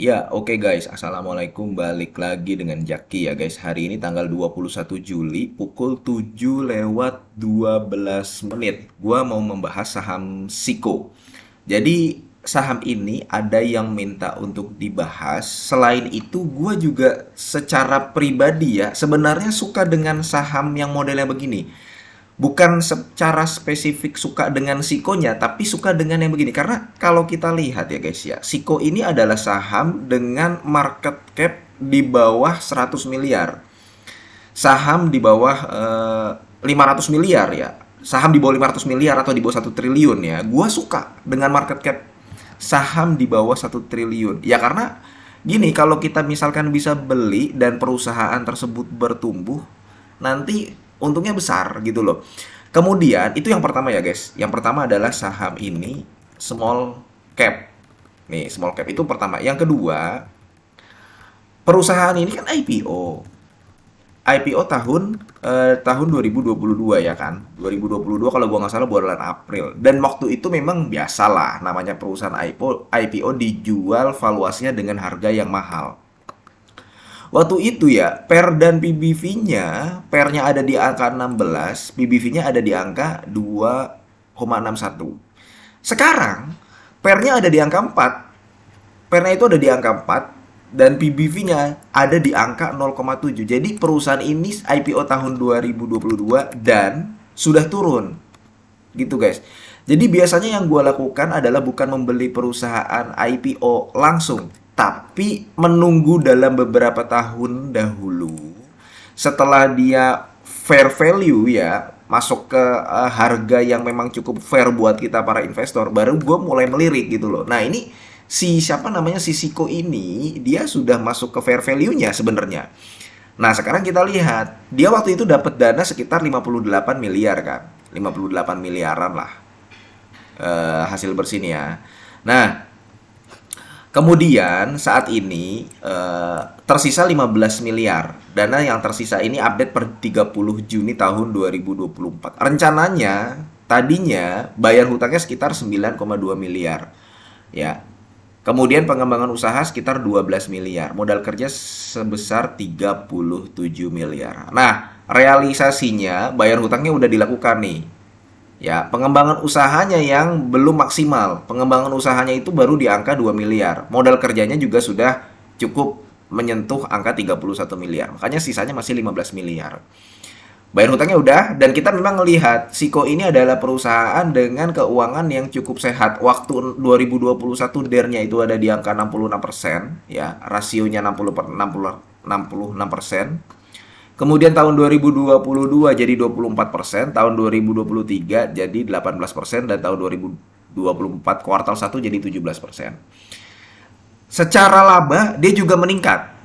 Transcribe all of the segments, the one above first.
Ya, oke guys. Assalamualaikum balik lagi dengan Jaki ya guys. Hari ini tanggal 21 Juli pukul 7 lewat 12 menit. Gua mau membahas saham Siko. Jadi saham ini ada yang minta untuk dibahas. Selain itu, gua juga secara pribadi ya sebenarnya suka dengan saham yang modelnya begini bukan secara spesifik suka dengan Sikonya, tapi suka dengan yang begini. Karena kalau kita lihat ya guys ya, Siko ini adalah saham dengan market cap di bawah 100 miliar. Saham di bawah uh, eh, 500 miliar ya. Saham di bawah 500 miliar atau di bawah 1 triliun ya. Gua suka dengan market cap saham di bawah 1 triliun. Ya karena gini, kalau kita misalkan bisa beli dan perusahaan tersebut bertumbuh, nanti untungnya besar gitu loh. Kemudian itu yang pertama ya guys. Yang pertama adalah saham ini small cap. Nih, small cap itu pertama. Yang kedua, perusahaan ini kan IPO. IPO tahun eh, tahun 2022 ya kan. 2022 kalau gua nggak salah bulan April. Dan waktu itu memang biasalah namanya perusahaan IPO IPO dijual valuasinya dengan harga yang mahal Waktu itu ya, PER dan PBV-nya, pernya ada di angka 16, PBV-nya ada di angka 2,61. Sekarang, pernya ada di angka 4. pernya itu ada di angka 4 dan PBV-nya ada di angka 0,7. Jadi perusahaan ini IPO tahun 2022 dan sudah turun. Gitu guys. Jadi biasanya yang gue lakukan adalah bukan membeli perusahaan IPO langsung tapi menunggu dalam beberapa tahun dahulu setelah dia fair value ya masuk ke uh, harga yang memang cukup fair buat kita para investor baru gue mulai melirik gitu loh nah ini si siapa namanya si Siko ini dia sudah masuk ke fair value nya sebenarnya nah sekarang kita lihat dia waktu itu dapat dana sekitar 58 miliar kan 58 miliaran lah uh, hasil bersih ya nah Kemudian saat ini eh, tersisa 15 miliar. Dana yang tersisa ini update per 30 Juni tahun 2024. Rencananya tadinya bayar hutangnya sekitar 9,2 miliar. Ya. Kemudian pengembangan usaha sekitar 12 miliar, modal kerja sebesar 37 miliar. Nah, realisasinya bayar hutangnya udah dilakukan nih ya pengembangan usahanya yang belum maksimal. Pengembangan usahanya itu baru di angka 2 miliar. Modal kerjanya juga sudah cukup menyentuh angka 31 miliar. Makanya sisanya masih 15 miliar. Bayar hutangnya udah dan kita memang melihat Siko ini adalah perusahaan dengan keuangan yang cukup sehat. Waktu 2021 dernya itu ada di angka 66% ya, rasionya 60 per 60 66%. Kemudian tahun 2022 jadi 24 persen, tahun 2023 jadi 18 persen, dan tahun 2024 kuartal 1 jadi 17 persen. Secara laba dia juga meningkat.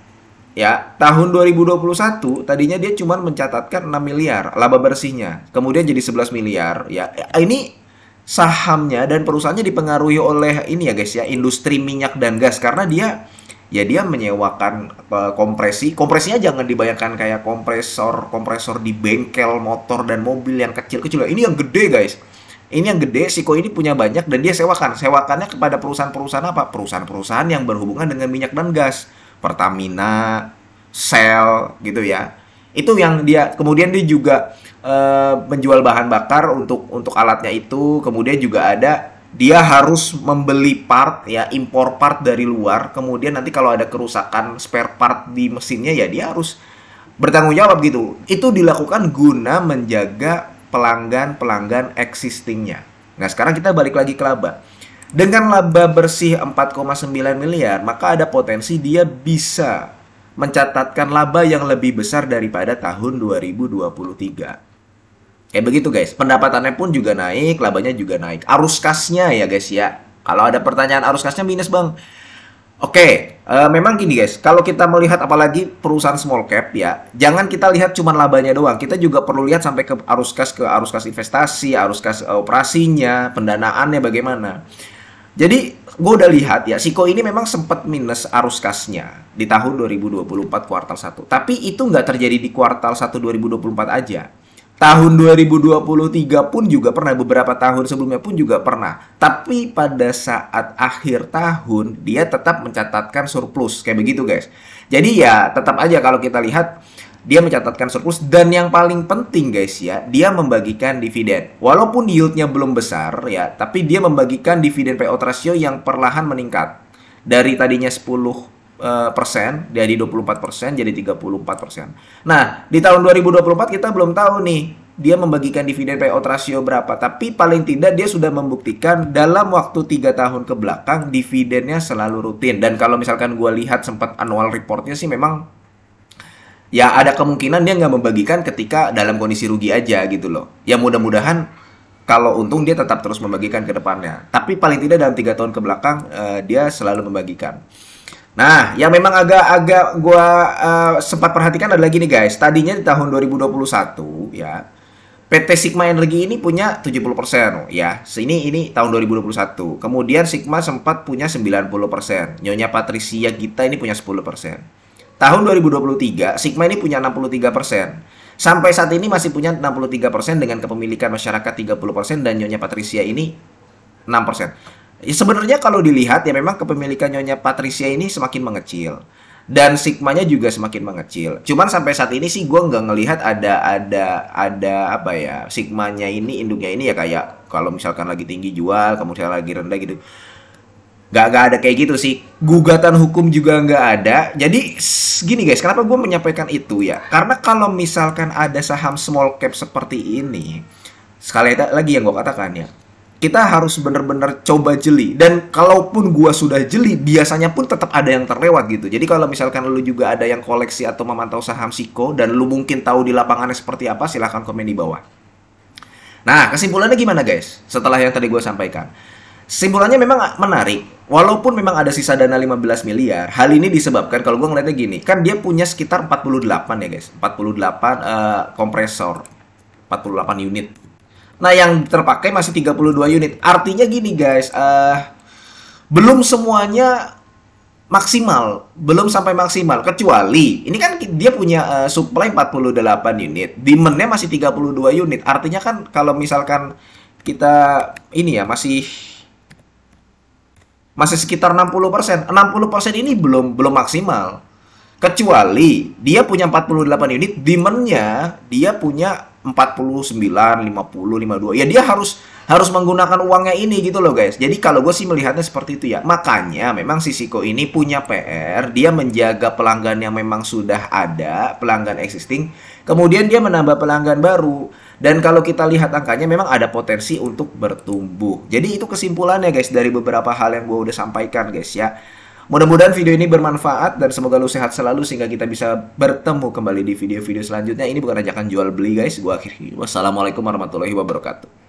Ya, tahun 2021 tadinya dia cuma mencatatkan 6 miliar laba bersihnya. Kemudian jadi 11 miliar. Ya, ini sahamnya dan perusahaannya dipengaruhi oleh ini ya guys ya, industri minyak dan gas karena dia ya dia menyewakan kompresi kompresinya jangan dibayangkan kayak kompresor kompresor di bengkel motor dan mobil yang kecil-kecil ini yang gede guys ini yang gede Siko ini punya banyak dan dia sewakan sewakannya kepada perusahaan-perusahaan apa perusahaan-perusahaan yang berhubungan dengan minyak dan gas Pertamina Shell gitu ya itu yang dia kemudian dia juga uh, menjual bahan bakar untuk untuk alatnya itu kemudian juga ada dia harus membeli part ya impor part dari luar kemudian nanti kalau ada kerusakan spare part di mesinnya ya dia harus bertanggung jawab gitu itu dilakukan guna menjaga pelanggan pelanggan existingnya nah sekarang kita balik lagi ke laba dengan laba bersih 4,9 miliar maka ada potensi dia bisa mencatatkan laba yang lebih besar daripada tahun 2023 Kayak begitu guys, pendapatannya pun juga naik, labanya juga naik. Arus kasnya ya guys ya. Kalau ada pertanyaan arus kasnya minus bang. Oke, okay, uh, eh, memang gini guys, kalau kita melihat apalagi perusahaan small cap ya, jangan kita lihat cuma labanya doang, kita juga perlu lihat sampai ke arus kas, ke arus kas investasi, arus kas eh, operasinya, pendanaannya bagaimana. Jadi gue udah lihat ya, Siko ini memang sempat minus arus kasnya di tahun 2024 kuartal 1. Tapi itu nggak terjadi di kuartal 1 2024 aja tahun 2023 pun juga pernah beberapa tahun sebelumnya pun juga pernah tapi pada saat akhir tahun dia tetap mencatatkan surplus kayak begitu guys jadi ya tetap aja kalau kita lihat dia mencatatkan surplus dan yang paling penting guys ya dia membagikan dividen walaupun yieldnya belum besar ya tapi dia membagikan dividen payout ratio yang perlahan meningkat dari tadinya 10 Eh, persen jadi 24 persen jadi 34 persen. Nah di tahun 2024 kita belum tahu nih dia membagikan dividen payout ratio berapa tapi paling tidak dia sudah membuktikan dalam waktu tiga tahun ke belakang dividennya selalu rutin dan kalau misalkan gue lihat sempat annual reportnya sih memang ya ada kemungkinan dia nggak membagikan ketika dalam kondisi rugi aja gitu loh ya mudah-mudahan kalau untung dia tetap terus membagikan ke depannya tapi paling tidak dalam tiga tahun ke belakang uh, dia selalu membagikan Nah, yang memang agak-agak gue uh, sempat perhatikan adalah gini guys. Tadinya di tahun 2021 ya. PT Sigma Energi ini punya 70% ya. Ini ini tahun 2021. Kemudian Sigma sempat punya 90%. Nyonya Patricia Gita ini punya 10%. Tahun 2023 Sigma ini punya 63%. Sampai saat ini masih punya 63% dengan kepemilikan masyarakat 30% dan Nyonya Patricia ini 6%. Ya, sebenarnya kalau dilihat ya memang kepemilikan Nyonya Patricia ini semakin mengecil dan sigmanya juga semakin mengecil. Cuman sampai saat ini sih gue nggak ngelihat ada ada ada apa ya sigmanya ini induknya ini ya kayak kalau misalkan lagi tinggi jual, kemudian lagi rendah gitu. Gak, gak ada kayak gitu sih. Gugatan hukum juga nggak ada. Jadi gini guys, kenapa gue menyampaikan itu ya? Karena kalau misalkan ada saham small cap seperti ini, sekali lagi yang gue katakan ya, kita harus benar-benar coba jeli dan kalaupun gua sudah jeli biasanya pun tetap ada yang terlewat gitu jadi kalau misalkan lu juga ada yang koleksi atau memantau saham siko dan lu mungkin tahu di lapangannya seperti apa silahkan komen di bawah nah kesimpulannya gimana guys setelah yang tadi gua sampaikan Simpulannya memang menarik. Walaupun memang ada sisa dana 15 miliar, hal ini disebabkan kalau gue ngeliatnya gini, kan dia punya sekitar 48 ya guys, 48 uh, eh, kompresor, 48 unit Nah, yang terpakai masih 32 unit. Artinya gini, guys, uh, belum semuanya maksimal, belum sampai maksimal. Kecuali ini kan dia punya uh, supply 48 unit, demandnya masih 32 unit. Artinya kan kalau misalkan kita ini ya masih masih sekitar 60%. 60% ini belum belum maksimal. Kecuali dia punya 48 unit, demandnya dia punya 49, 50, 52. Ya dia harus harus menggunakan uangnya ini gitu loh guys. Jadi kalau gue sih melihatnya seperti itu ya. Makanya memang Sisiko ini punya PR, dia menjaga pelanggan yang memang sudah ada, pelanggan existing, kemudian dia menambah pelanggan baru. Dan kalau kita lihat angkanya memang ada potensi untuk bertumbuh. Jadi itu kesimpulannya guys dari beberapa hal yang gue udah sampaikan guys ya. Mudah-mudahan video ini bermanfaat dan semoga lu sehat selalu sehingga kita bisa bertemu kembali di video-video selanjutnya. Ini bukan ajakan jual beli guys, gua akhiri. Wassalamualaikum warahmatullahi wabarakatuh.